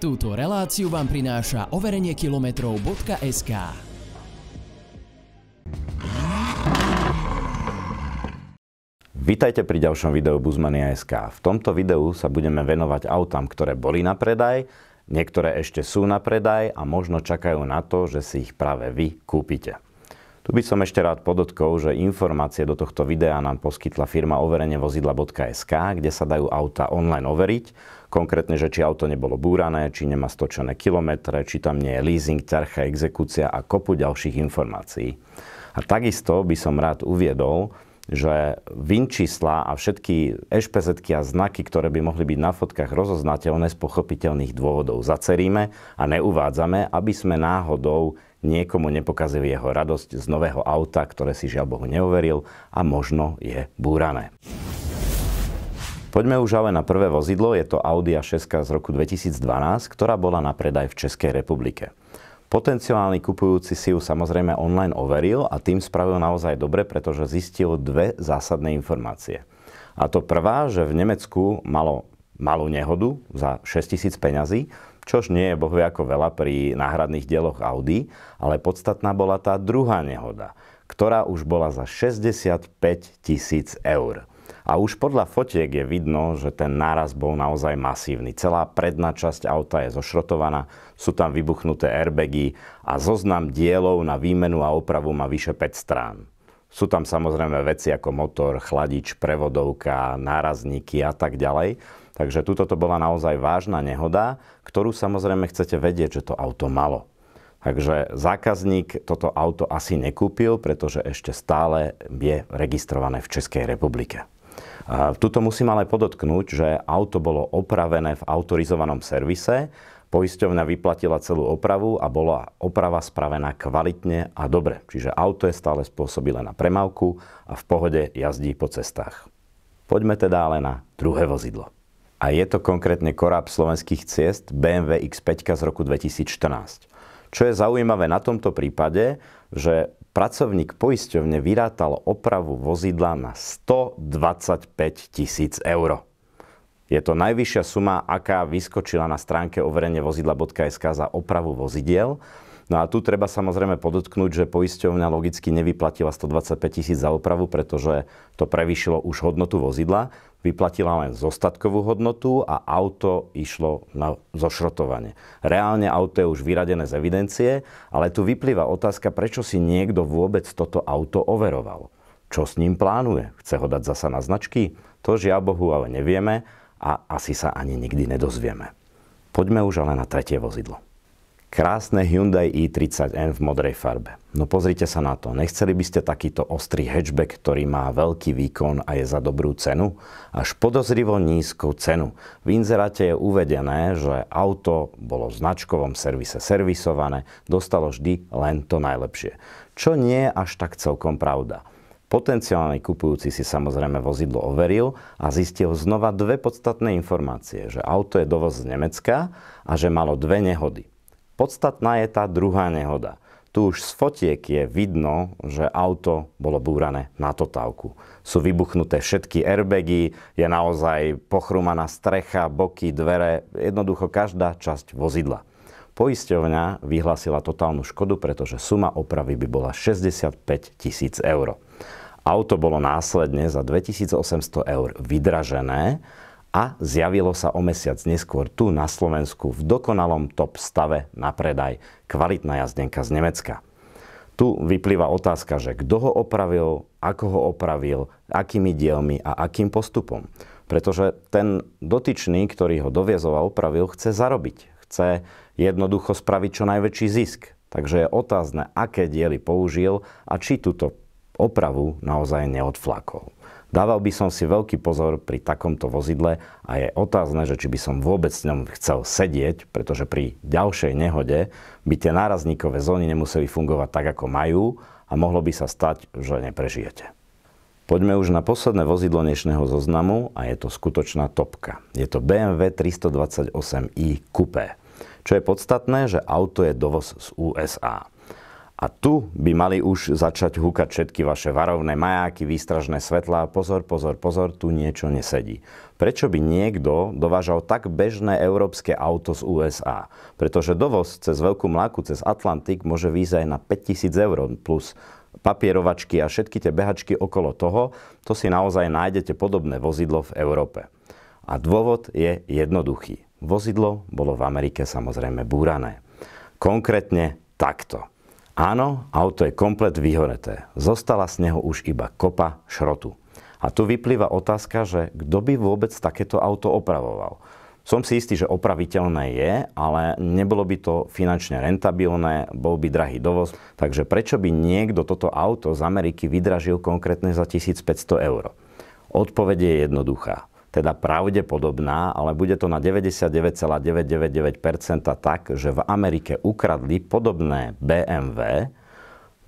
Túto reláciu vám prináša overenie kilometrov.sk Vítajte pri ďalšom videu Buzmania.sk. V tomto videu sa budeme venovať autám, ktoré boli na predaj, niektoré ešte sú na predaj a možno čakajú na to, že si ich práve vy kúpite. Tu by som ešte rád podotkol, že informácie do tohto videa nám poskytla firma overenevozidla.sk, kde sa dajú auta online overiť. Konkrétne, že či auto nebolo búrané, či nemá stočené kilometre, či tam nie je leasing, ťarcha, exekúcia a kopu ďalších informácií. A takisto by som rád uviedol, že VIN čísla a všetky ešpezetky a znaky, ktoré by mohli byť na fotkách rozoznateľné z pochopiteľných dôvodov, zaceríme a neuvádzame, aby sme náhodou niekomu nepokazil jeho radosť z nového auta, ktoré si žiaľ Bohu neuveril a možno je búrané. Poďme už ale na prvé vozidlo, je to Audi A6 z roku 2012, ktorá bola na predaj v Českej republike. Potenciálny kupujúci si ju samozrejme online overil a tým spravil naozaj dobre, pretože zistil dve zásadné informácie. A to prvá, že v Nemecku malo malú nehodu za 6000 peňazí, čož nie je bohvie ako veľa pri náhradných dieloch Audi, ale podstatná bola tá druhá nehoda, ktorá už bola za 65 tisíc eur. A už podľa fotiek je vidno, že ten náraz bol naozaj masívny. Celá predná časť auta je zošrotovaná, sú tam vybuchnuté airbagy a zoznam dielov na výmenu a opravu má vyše 5 strán. Sú tam samozrejme veci ako motor, chladič, prevodovka, nárazníky a tak ďalej. Takže tuto to bola naozaj vážna nehoda, ktorú samozrejme chcete vedieť, že to auto malo. Takže zákazník toto auto asi nekúpil, pretože ešte stále je registrované v Českej republike. Tuto musím ale podotknúť, že auto bolo opravené v autorizovanom servise, poisťovňa vyplatila celú opravu a bola oprava spravená kvalitne a dobre. Čiže auto je stále spôsobilé na premávku a v pohode jazdí po cestách. Poďme teda ale na druhé vozidlo a je to konkrétne koráb slovenských ciest BMW X5 z roku 2014. Čo je zaujímavé na tomto prípade, že pracovník poisťovne vyrátal opravu vozidla na 125 tisíc eur. Je to najvyššia suma, aká vyskočila na stránke overenie za opravu vozidiel. No a tu treba samozrejme podotknúť, že poisťovňa logicky nevyplatila 125 tisíc za opravu, pretože to prevýšilo už hodnotu vozidla vyplatila len zostatkovú hodnotu a auto išlo na zošrotovanie. Reálne auto je už vyradené z evidencie, ale tu vyplýva otázka, prečo si niekto vôbec toto auto overoval. Čo s ním plánuje? Chce ho dať zasa na značky? To žiaľ Bohu ale nevieme a asi sa ani nikdy nedozvieme. Poďme už ale na tretie vozidlo. Krásne Hyundai i30N v modrej farbe. No pozrite sa na to. Nechceli by ste takýto ostrý hatchback, ktorý má veľký výkon a je za dobrú cenu? Až podozrivo nízku cenu. V inzeráte je uvedené, že auto bolo v značkovom servise servisované, dostalo vždy len to najlepšie. Čo nie je až tak celkom pravda. Potenciálny kupujúci si samozrejme vozidlo overil a zistil znova dve podstatné informácie, že auto je dovoz z Nemecka a že malo dve nehody. Podstatná je tá druhá nehoda. Tu už z fotiek je vidno, že auto bolo búrané na totávku. Sú vybuchnuté všetky airbagy, je naozaj pochrumaná strecha, boky, dvere, jednoducho každá časť vozidla. Poisťovňa vyhlásila totálnu škodu, pretože suma opravy by bola 65 tisíc eur. Auto bolo následne za 2800 eur vydražené a zjavilo sa o mesiac neskôr tu na Slovensku v dokonalom top stave na predaj. Kvalitná jazdenka z Nemecka. Tu vyplýva otázka, že kto ho opravil, ako ho opravil, akými dielmi a akým postupom. Pretože ten dotyčný, ktorý ho doviezol a opravil, chce zarobiť. Chce jednoducho spraviť čo najväčší zisk. Takže je otázne, aké diely použil a či túto opravu naozaj neodflakol. Dával by som si veľký pozor pri takomto vozidle a je otázne, že či by som vôbec s ňom chcel sedieť, pretože pri ďalšej nehode by tie nárazníkové zóny nemuseli fungovať tak, ako majú a mohlo by sa stať, že neprežijete. Poďme už na posledné vozidlo dnešného zoznamu a je to skutočná topka. Je to BMW 328i Coupé. Čo je podstatné, že auto je dovoz z USA. A tu by mali už začať húkať všetky vaše varovné majáky, výstražné svetlá. Pozor, pozor, pozor, tu niečo nesedí. Prečo by niekto dovážal tak bežné európske auto z USA? Pretože dovoz cez Veľkú mláku, cez Atlantik môže výjsť aj na 5000 eur plus papierovačky a všetky tie behačky okolo toho, to si naozaj nájdete podobné vozidlo v Európe. A dôvod je jednoduchý. Vozidlo bolo v Amerike samozrejme búrané. Konkrétne takto. Áno, auto je komplet vyhoreté. Zostala z neho už iba kopa šrotu. A tu vyplýva otázka, že kto by vôbec takéto auto opravoval. Som si istý, že opraviteľné je, ale nebolo by to finančne rentabilné, bol by drahý dovoz. Takže prečo by niekto toto auto z Ameriky vydražil konkrétne za 1500 eur? Odpovede je jednoduchá teda pravdepodobná, ale bude to na 99,999% tak, že v Amerike ukradli podobné BMW,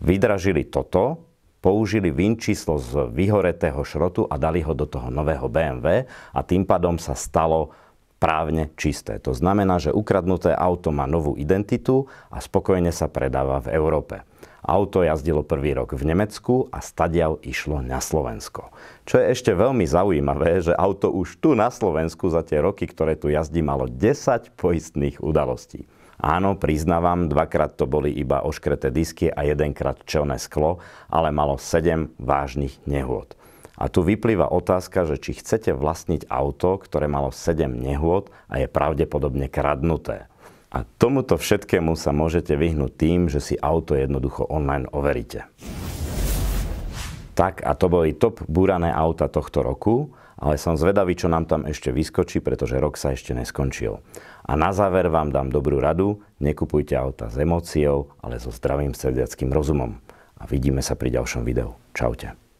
vydražili toto, použili VIN číslo z vyhoretého šrotu a dali ho do toho nového BMW a tým pádom sa stalo právne čisté. To znamená, že ukradnuté auto má novú identitu a spokojne sa predáva v Európe. Auto jazdilo prvý rok v Nemecku a stadial išlo na Slovensko. Čo je ešte veľmi zaujímavé, že auto už tu na Slovensku za tie roky, ktoré tu jazdí, malo 10 poistných udalostí. Áno, priznávam, dvakrát to boli iba oškreté disky a jedenkrát čelné sklo, ale malo 7 vážnych nehôd. A tu vyplýva otázka, že či chcete vlastniť auto, ktoré malo 7 nehôd a je pravdepodobne kradnuté. A tomuto všetkému sa môžete vyhnúť tým, že si auto jednoducho online overíte. Tak a to boli top búrané auta tohto roku, ale som zvedavý, čo nám tam ešte vyskočí, pretože rok sa ešte neskončil. A na záver vám dám dobrú radu, nekupujte auta s emóciou, ale so zdravým srdiackým rozumom. A vidíme sa pri ďalšom videu. Čaute.